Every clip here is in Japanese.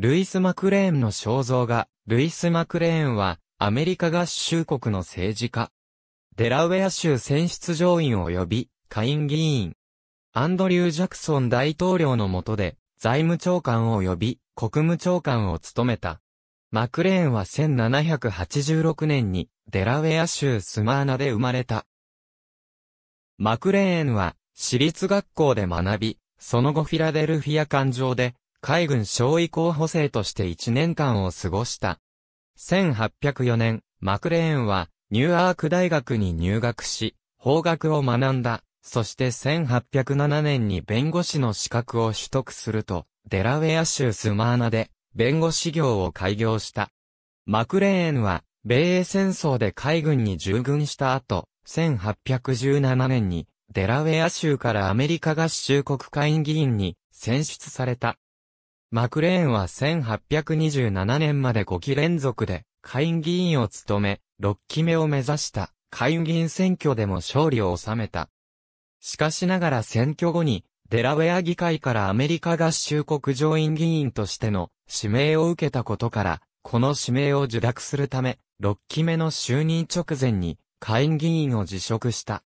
ルイス・マクレーンの肖像画、ルイス・マクレーンは、アメリカ合衆国の政治家。デラウェア州選出上院及び、下院議員。アンドリュー・ジャクソン大統領の下で、財務長官及び、国務長官を務めた。マクレーンは1786年に、デラウェア州スマーナで生まれた。マクレーンは、私立学校で学び、その後フィラデルフィア環状で、海軍少尉候補生として1年間を過ごした。1804年、マクレーンは、ニューアーク大学に入学し、法学を学んだ。そして1807年に弁護士の資格を取得すると、デラウェア州スマーナで、弁護士業を開業した。マクレーンは、米英戦争で海軍に従軍した後、1817年に、デラウェア州からアメリカ合衆国会議員に選出された。マクレーンは1827年まで5期連続で下院議員を務め、6期目を目指した下院議員選挙でも勝利を収めた。しかしながら選挙後に、デラウェア議会からアメリカ合衆国上院議員としての指名を受けたことから、この指名を受諾するため、6期目の就任直前に下院議員を辞職した。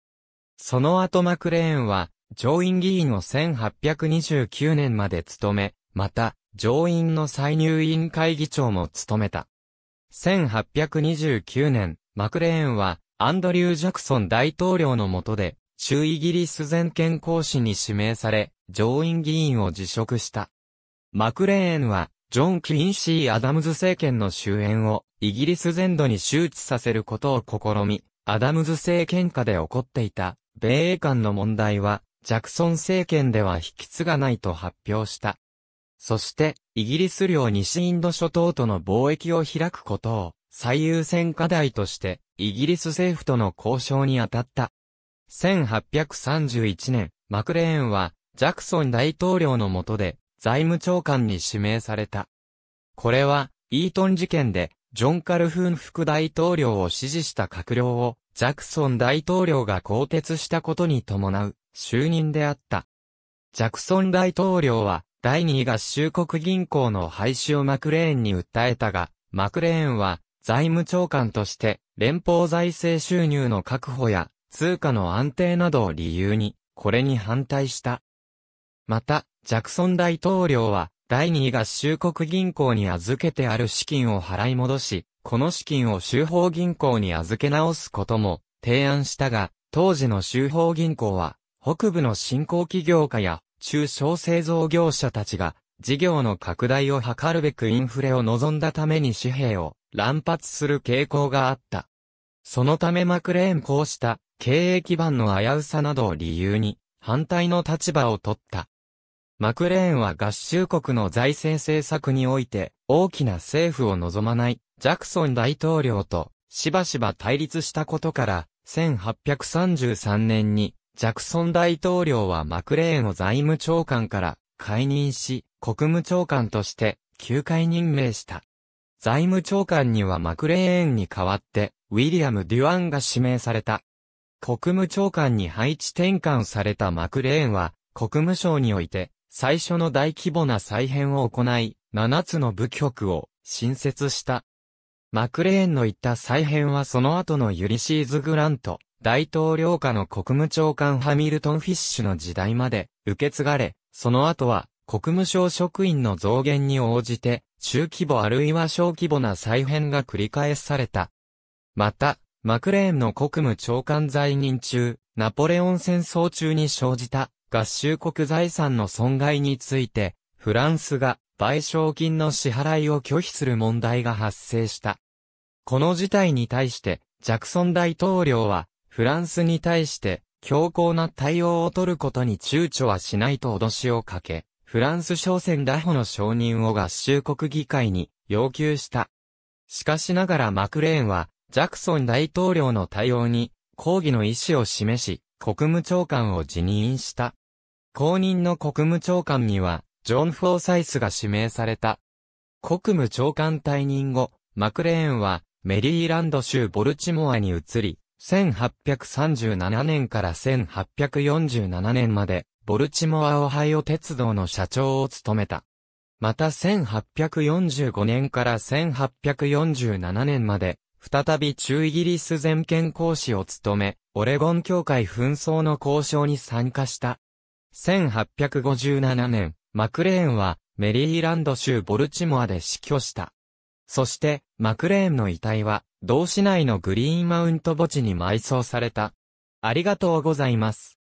その後マクレーンは、上院議員を1829年まで務め、また、上院の再入院会議長も務めた。1829年、マクレーンは、アンドリュー・ジャクソン大統領の下で、中イギリス全権公使に指名され、上院議員を辞職した。マクレーンは、ジョン・クリンシー・アダムズ政権の終焉を、イギリス全土に周知させることを試み、アダムズ政権下で起こっていた、米英間の問題は、ジャクソン政権では引き継がないと発表した。そして、イギリス領西インド諸島との貿易を開くことを最優先課題として、イギリス政府との交渉に当たった。1831年、マクレーンは、ジャクソン大統領の下で、財務長官に指名された。これは、イートン事件で、ジョン・カルフン副大統領を支持した閣僚を、ジャクソン大統領が更迭したことに伴う、就任であった。ジャクソン大統領は、第2位合衆国銀行の廃止をマクレーンに訴えたが、マクレーンは、財務長官として、連邦財政収入の確保や、通貨の安定などを理由に、これに反対した。また、ジャクソン大統領は、第2位合衆国銀行に預けてある資金を払い戻し、この資金を州法銀行に預け直すことも提案したが、当時の州法銀行は、北部の新興企業家や中小製造業者たちが、事業の拡大を図るべくインフレを望んだために紙幣を乱発する傾向があった。そのためマクレーンこうした経営基盤の危うさなどを理由に反対の立場を取った。マクレーンは合衆国の財政政策において大きな政府を望まないジャクソン大統領としばしば対立したことから1833年にジャクソン大統領はマクレーンを財務長官から解任し、国務長官として9回任命した。財務長官にはマクレーンに代わって、ウィリアム・デュアンが指名された。国務長官に配置転換されたマクレーンは、国務省において、最初の大規模な再編を行い、7つの部局を新設した。マクレーンの言った再編はその後のユリシーズ・グラント、大統領下の国務長官ハミルトン・フィッシュの時代まで受け継がれ、その後は国務省職員の増減に応じて、中規模あるいは小規模な再編が繰り返された。また、マクレーンの国務長官在任中、ナポレオン戦争中に生じた合衆国財産の損害について、フランスが賠償金の支払いを拒否する問題が発生した。この事態に対して、ジャクソン大統領は、フランスに対して強硬な対応を取ることに躊躇はしないと脅しをかけ、フランス商船大ホの承認を合衆国議会に要求した。しかしながらマクレーンは、ジャクソン大統領の対応に抗議の意思を示し、国務長官を辞任した。後任の国務長官には、ジョン・フォーサイスが指名された。国務長官退任後、マクレーンは、メリーランド州ボルチモアに移り、1837年から1847年まで、ボルチモア・オハイオ鉄道の社長を務めた。また1845年から1847年まで、再び中イギリス全権講師を務め、オレゴン協会紛争の交渉に参加した。1857年、マクレーンは、メリーランド州ボルチモアで死去した。そして、マクレーンの遺体は、同市内のグリーンマウント墓地に埋葬された。ありがとうございます。